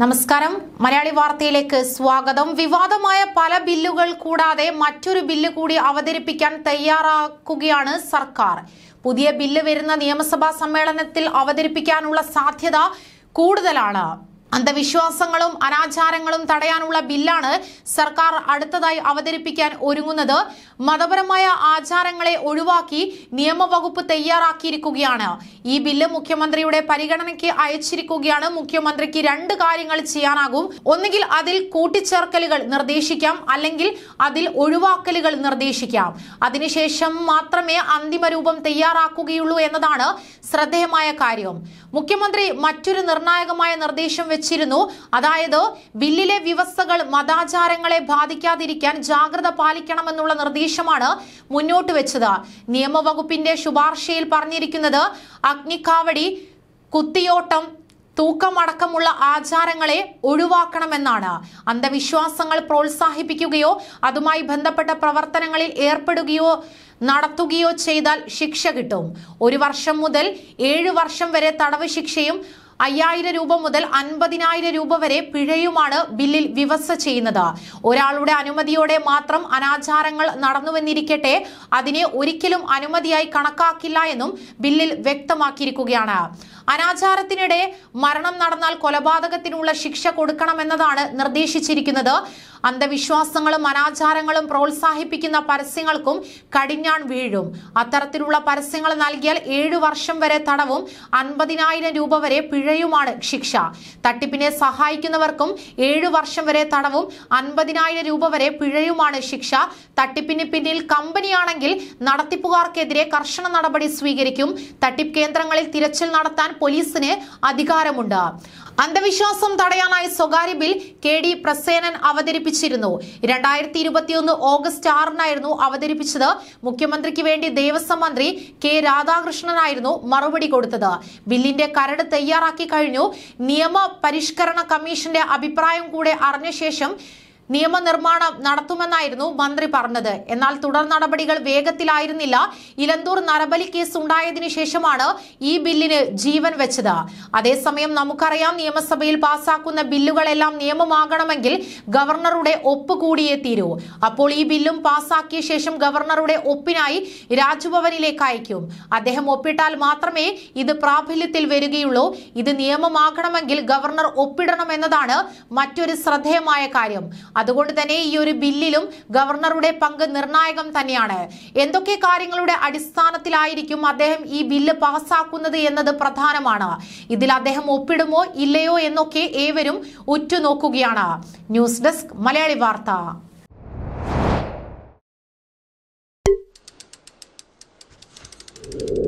നമസ്കാരം മലയാളി വാർത്തയിലേക്ക് സ്വാഗതം വിവാദമായ പല ബില്ലുകൾ കൂടാതെ മറ്റൊരു ബില്ല് കൂടി അവതരിപ്പിക്കാൻ തയ്യാറാക്കുകയാണ് സർക്കാർ പുതിയ ബില്ല് വരുന്ന നിയമസഭാ സമ്മേളനത്തിൽ അവതരിപ്പിക്കാനുള്ള സാധ്യത കൂടുതലാണ് അന്ധവിശ്വാസങ്ങളും അനാചാരങ്ങളും തടയാനുള്ള ബില്ലാണ് സർക്കാർ അടുത്തതായി അവതരിപ്പിക്കാൻ ഒരുങ്ങുന്നത് മതപരമായ ആചാരങ്ങളെ ഒഴിവാക്കി നിയമവകുപ്പ് തയ്യാറാക്കിയിരിക്കുകയാണ് ഈ ബില്ല് മുഖ്യമന്ത്രിയുടെ പരിഗണനയ്ക്ക് അയച്ചിരിക്കുകയാണ് മുഖ്യമന്ത്രിക്ക് രണ്ട് കാര്യങ്ങൾ ചെയ്യാനാകും ഒന്നുകിൽ അതിൽ കൂട്ടിച്ചേർക്കലുകൾ നിർദ്ദേശിക്കാം അല്ലെങ്കിൽ അതിൽ ഒഴിവാക്കലുകൾ നിർദ്ദേശിക്കാം അതിനുശേഷം മാത്രമേ അന്തിമ രൂപം തയ്യാറാക്കുകയുള്ളൂ എന്നതാണ് ശ്രദ്ധേയമായ കാര്യം മുഖ്യമന്ത്രി മറ്റൊരു നിർണായകമായ നിർദ്ദേശം വെച്ചിരുന്നു അതായത് ബില്ലിലെ വ്യവസ്ഥകൾ മതാചാരങ്ങളെ ബാധിക്കാതിരിക്കാൻ ജാഗ്രത പാലിക്കണമെന്നുള്ള നിർദ്ദേശമാണ് മുന്നോട്ട് വെച്ചത് നിയമവകുപ്പിന്റെ ശുപാർശയിൽ പറഞ്ഞിരിക്കുന്നത് അഗ്നിക്കാവടി കുത്തിയോട്ടം തൂക്കമടക്കമുള്ള ആചാരങ്ങളെ ഒഴിവാക്കണമെന്നാണ് അന്ധവിശ്വാസങ്ങൾ പ്രോത്സാഹിപ്പിക്കുകയോ അതുമായി ബന്ധപ്പെട്ട പ്രവർത്തനങ്ങളിൽ ഏർപ്പെടുകയോ നടത്തുകയോ ചെയ്താൽ ശിക്ഷ കിട്ടും ഒരു വർഷം മുതൽ ഏഴു വർഷം വരെ തടവ് ശിക്ഷയും അയ്യായിരം രൂപ മുതൽ അൻപതിനായിരം രൂപ വരെ പിഴയുമാണ് ബില്ലിൽ വ്യവസ്ഥ ചെയ്യുന്നത് ഒരാളുടെ അനുമതിയോടെ മാത്രം അനാചാരങ്ങൾ നടന്നുവെന്നിരിക്കട്ടെ അതിനെ ഒരിക്കലും അനുമതിയായി കണക്കാക്കില്ല എന്നും ബില്ലിൽ വ്യക്തമാക്കിയിരിക്കുകയാണ് അനാചാരത്തിനിടെ മരണം നടന്നാൽ കൊലപാതകത്തിനുള്ള ശിക്ഷ കൊടുക്കണമെന്നതാണ് നിർദ്ദേശിച്ചിരിക്കുന്നത് അന്ധവിശ്വാസങ്ങളും അനാചാരങ്ങളും പ്രോത്സാഹിപ്പിക്കുന്ന പരസ്യങ്ങൾക്കും കടിഞ്ഞാൺ വീഴും അത്തരത്തിലുള്ള പരസ്യങ്ങൾ നൽകിയാൽ ഏഴു വർഷം വരെ തടവും അൻപതിനായിരം രൂപ വരെ പിഴയുമാണ് ശിക്ഷ തട്ടിപ്പിനെ സഹായിക്കുന്നവർക്കും ഏഴു വർഷം വരെ തടവും അൻപതിനായിരം രൂപ വരെ പിഴയുമാണ് ശിക്ഷ തട്ടിപ്പിന് പിന്നിൽ കമ്പനിയാണെങ്കിൽ നടത്തിപ്പുകാർക്കെതിരെ കർശന നടപടി സ്വീകരിക്കും തട്ടിപ്പ് കേന്ദ്രങ്ങളിൽ തിരച്ചിൽ നടത്താൻ പോലീസിന് അധികാരമുണ്ട് അന്ധവിശ്വാസം തടയാനായി സ്വകാര്യ ബിൽ കെ ഡി പ്രസേനൻ അവതരിപ്പിച്ചിരുന്നു രണ്ടായിരത്തി ഇരുപത്തിയൊന്ന് ഓഗസ്റ്റ് ആറിനായിരുന്നു അവതരിപ്പിച്ചത് മുഖ്യമന്ത്രിക്ക് വേണ്ടി ദേവസ്വം മന്ത്രി കെ രാധാകൃഷ്ണനായിരുന്നു മറുപടി കൊടുത്തത് ബില്ലിന്റെ കരട് തയ്യാറാക്കി കഴിഞ്ഞു നിയമ പരിഷ്കരണ കമ്മീഷന്റെ അഭിപ്രായം കൂടെ അറിഞ്ഞ ശേഷം നിയമനിർമ്മാണം നടത്തുമെന്നായിരുന്നു മന്ത്രി പറഞ്ഞത് എന്നാൽ തുടർ നടപടികൾ വേഗത്തിലായിരുന്നില്ല ഇലന്തൂർ നരബലി കേസ് ഉണ്ടായതിനു ശേഷമാണ് ഈ ബില്ലിന് ജീവൻ വെച്ചത് അതേസമയം നമുക്കറിയാം നിയമസഭയിൽ പാസാക്കുന്ന ബില്ലുകളെല്ലാം നിയമമാകണമെങ്കിൽ ഗവർണറുടെ ഒപ്പ് കൂടിയേ തീരൂ അപ്പോൾ ഈ ബില്ലും പാസാക്കിയ ശേഷം ഗവർണറുടെ ഒപ്പിനായി രാജ്ഭവനിലേക്ക് അയക്കും അദ്ദേഹം ഒപ്പിട്ടാൽ മാത്രമേ ഇത് പ്രാബല്യത്തിൽ വരികയുള്ളൂ ഇത് നിയമമാക്കണമെങ്കിൽ ഗവർണർ ഒപ്പിടണം എന്നതാണ് മറ്റൊരു ശ്രദ്ധേയമായ കാര്യം അതുകൊണ്ട് തന്നെ ഈ ഒരു ബില്ലിലും ഗവർണറുടെ പങ്ക് നിർണായകം തന്നെയാണ് എന്തൊക്കെ കാര്യങ്ങളുടെ അടിസ്ഥാനത്തിലായിരിക്കും അദ്ദേഹം ഈ ബില്ല് പാസ്സാക്കുന്നത് എന്നത് പ്രധാനമാണ് ഇതിൽ അദ്ദേഹം ഒപ്പിടുമോ ഇല്ലയോ എന്നൊക്കെ ഏവരും ഉറ്റുനോക്കുകയാണ് ന്യൂസ് ഡെസ്ക് മലയാളി വാർത്ത